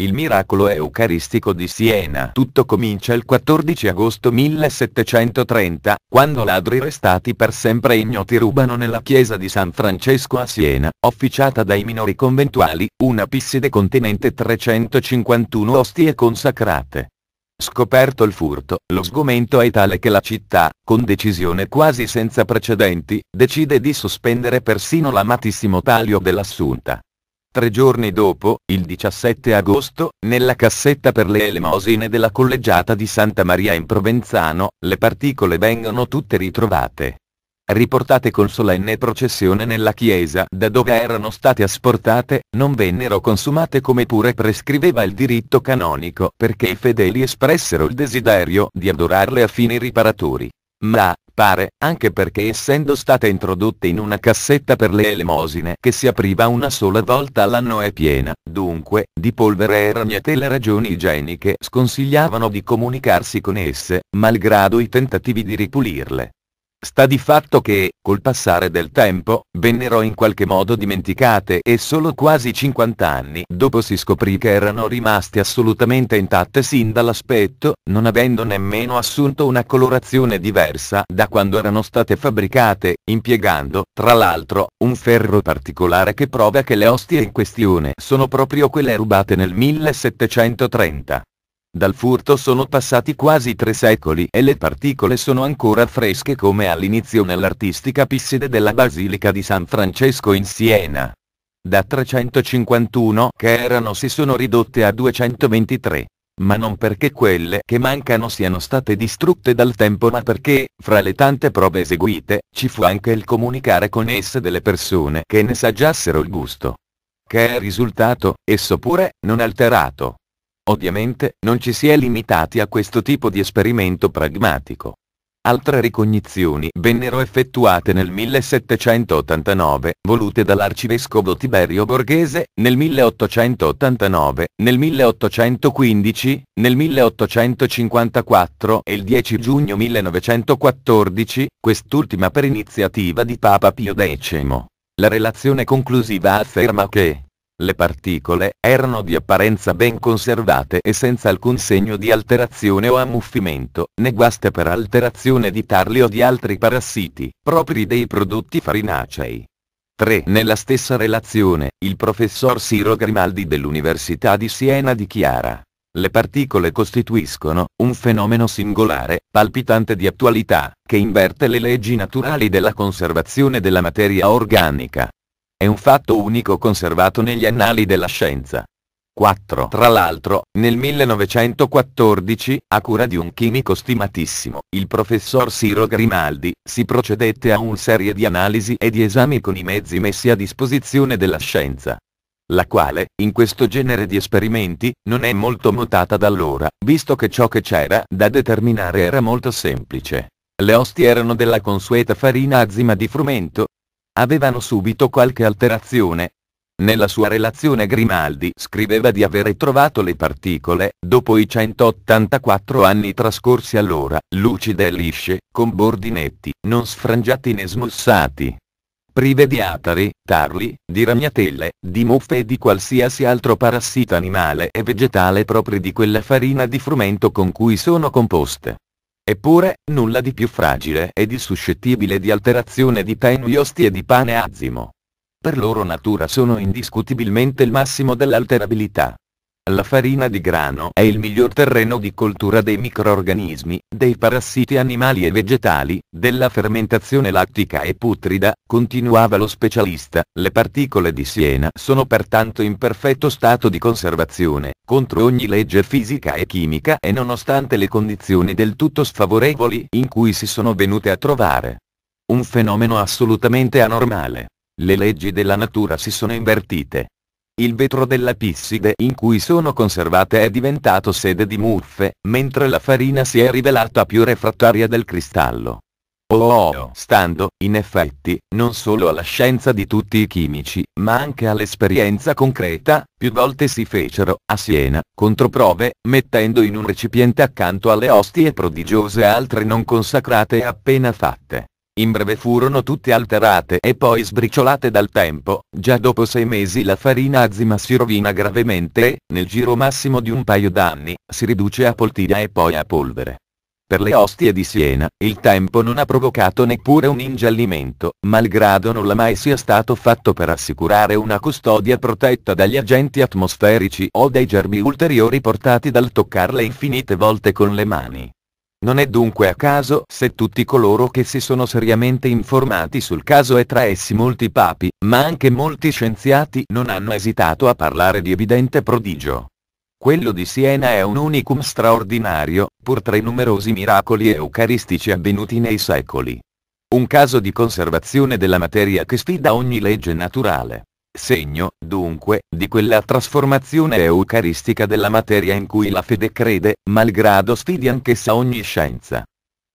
Il miracolo eucaristico di Siena. Tutto comincia il 14 agosto 1730, quando ladri restati per sempre ignoti rubano nella chiesa di San Francesco a Siena, officiata dai minori conventuali, una pisside contenente 351 ostie consacrate. Scoperto il furto, lo sgomento è tale che la città, con decisione quasi senza precedenti, decide di sospendere persino l'amatissimo taglio dell'assunta. Tre giorni dopo, il 17 agosto, nella cassetta per le elemosine della collegiata di Santa Maria in Provenzano, le particole vengono tutte ritrovate. Riportate con solenne processione nella chiesa da dove erano state asportate, non vennero consumate come pure prescriveva il diritto canonico perché i fedeli espressero il desiderio di adorarle a fini riparatori. Ma, scappare, anche perché essendo state introdotte in una cassetta per le elemosine che si apriva una sola volta all'anno è piena, dunque, di polvere e ragnate le ragioni igieniche sconsigliavano di comunicarsi con esse, malgrado i tentativi di ripulirle. Sta di fatto che, col passare del tempo, vennero in qualche modo dimenticate e solo quasi 50 anni dopo si scoprì che erano rimaste assolutamente intatte sin dall'aspetto, non avendo nemmeno assunto una colorazione diversa da quando erano state fabbricate, impiegando, tra l'altro, un ferro particolare che prova che le ostie in questione sono proprio quelle rubate nel 1730. Dal furto sono passati quasi tre secoli e le particole sono ancora fresche come all'inizio nell'artistica pisside della Basilica di San Francesco in Siena. Da 351 che erano si sono ridotte a 223 ma non perché quelle che mancano siano state distrutte dal tempo ma perché, fra le tante prove eseguite, ci fu anche il comunicare con esse delle persone che ne saggiassero il gusto. Che è risultato, esso pure, non alterato. Ovviamente, non ci si è limitati a questo tipo di esperimento pragmatico. Altre ricognizioni vennero effettuate nel 1789, volute dall'arcivescovo Tiberio Borghese, nel 1889, nel 1815, nel 1854 e il 10 giugno 1914, quest'ultima per iniziativa di Papa Pio X. La relazione conclusiva afferma che le particole erano di apparenza ben conservate e senza alcun segno di alterazione o ammuffimento, né guaste per alterazione di tarli o di altri parassiti, propri dei prodotti farinacei. 3. Nella stessa relazione, il professor Ciro Grimaldi dell'Università di Siena dichiara le particole costituiscono un fenomeno singolare, palpitante di attualità, che inverte le leggi naturali della conservazione della materia organica, è un fatto unico conservato negli annali della scienza. 4. Tra l'altro, nel 1914, a cura di un chimico stimatissimo, il professor Ciro Grimaldi, si procedette a un serie di analisi e di esami con i mezzi messi a disposizione della scienza. La quale, in questo genere di esperimenti, non è molto mutata da allora, visto che ciò che c'era da determinare era molto semplice. Le osti erano della consueta farina azima di frumento, avevano subito qualche alterazione. Nella sua relazione Grimaldi scriveva di avere trovato le particole, dopo i 184 anni trascorsi allora, lucide e lisce, con bordi netti, non sfrangiati né smussati. Prive di atari, tarli, di ragnatele, di muffe e di qualsiasi altro parassita animale e vegetale propri di quella farina di frumento con cui sono composte. Eppure, nulla di più fragile e di suscettibile di alterazione di tenui osti e di pane azimo. Per loro natura sono indiscutibilmente il massimo dell'alterabilità. La farina di grano è il miglior terreno di coltura dei microorganismi, dei parassiti animali e vegetali, della fermentazione lattica e putrida, continuava lo specialista. Le particole di Siena sono pertanto in perfetto stato di conservazione, contro ogni legge fisica e chimica e nonostante le condizioni del tutto sfavorevoli in cui si sono venute a trovare. Un fenomeno assolutamente anormale. Le leggi della natura si sono invertite. Il vetro della Pisside in cui sono conservate è diventato sede di muffe, mentre la farina si è rivelata più refrattaria del cristallo. Oh, oh, oh, stando, in effetti, non solo alla scienza di tutti i chimici, ma anche all'esperienza concreta, più volte si fecero, a Siena, controprove, mettendo in un recipiente accanto alle ostie prodigiose altre non consacrate e appena fatte. In breve furono tutte alterate e poi sbriciolate dal tempo, già dopo sei mesi la farina azima si rovina gravemente e, nel giro massimo di un paio d'anni, si riduce a poltiglia e poi a polvere. Per le ostie di Siena, il tempo non ha provocato neppure un ingiallimento, malgrado nulla mai sia stato fatto per assicurare una custodia protetta dagli agenti atmosferici o dai germi ulteriori portati dal toccarle infinite volte con le mani. Non è dunque a caso se tutti coloro che si sono seriamente informati sul caso e tra essi molti papi, ma anche molti scienziati non hanno esitato a parlare di evidente prodigio. Quello di Siena è un unicum straordinario, pur tra i numerosi miracoli eucaristici avvenuti nei secoli. Un caso di conservazione della materia che sfida ogni legge naturale segno, dunque, di quella trasformazione eucaristica della materia in cui la fede crede, malgrado sfidi anch'essa ogni scienza.